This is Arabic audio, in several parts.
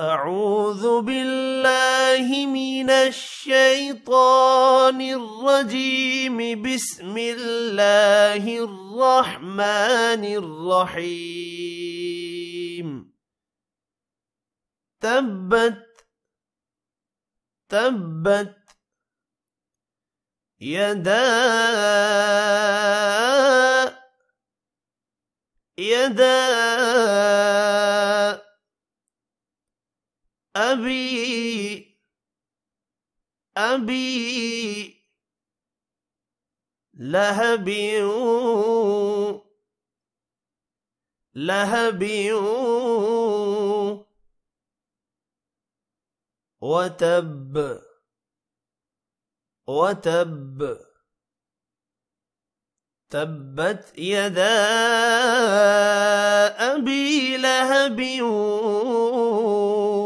أعوذ بالله من الشيطان الرجيم بسم الله الرحمن الرحيم تبت تبت يدا يدا أبي لهب لهب وتب وتب تبت يدا أبي لهب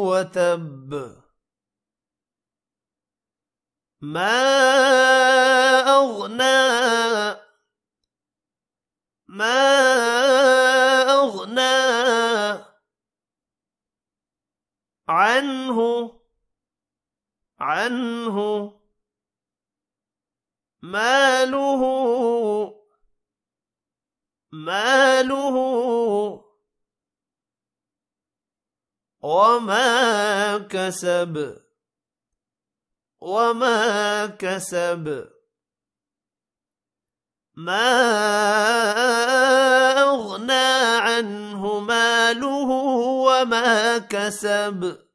وتب ما أغنى ما أغنى عنه عنه ماله ماله وما كسب وما كسب ما أغنى عنه ماله وما كسب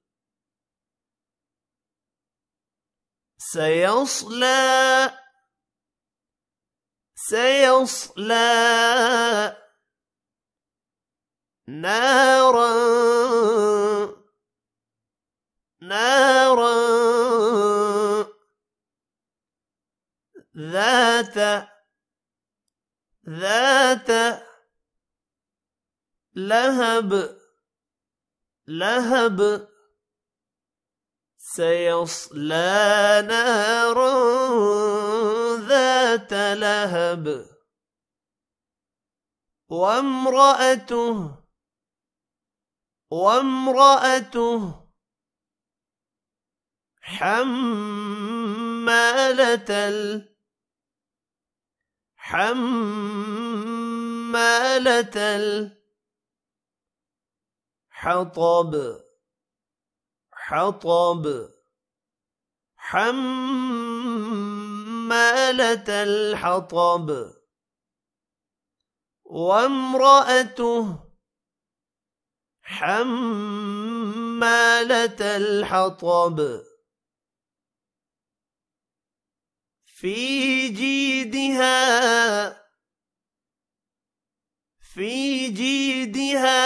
سيصلى سيصلى نارا ذات ذات لهب لهب سيصلى نار ذات لهب وامرأته وامرأته حمالة حمالة الحطب حطب حمالة الحطب وامرأته حمالة الحطب في جيدها في جيدها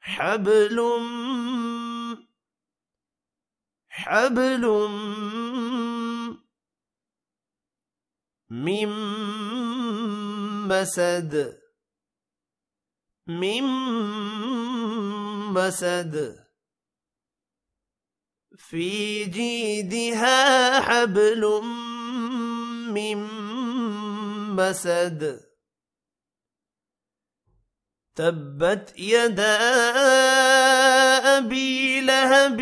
حبل حبل من مسد من مسد في جيدها حبل من مسد تبت يدا أبي لهب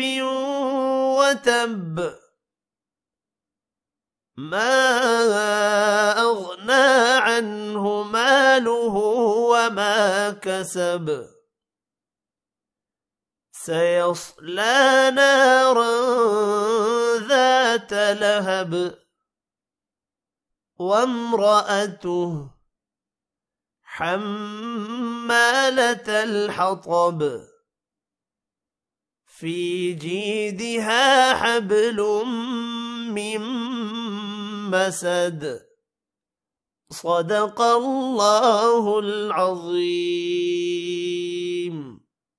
وتب ما أغنى عنه ماله وما كسب سيصلى نارا ذات لهب وامرأته حمالة الحطب في جيدها حبل من مسد صدق الله العظيم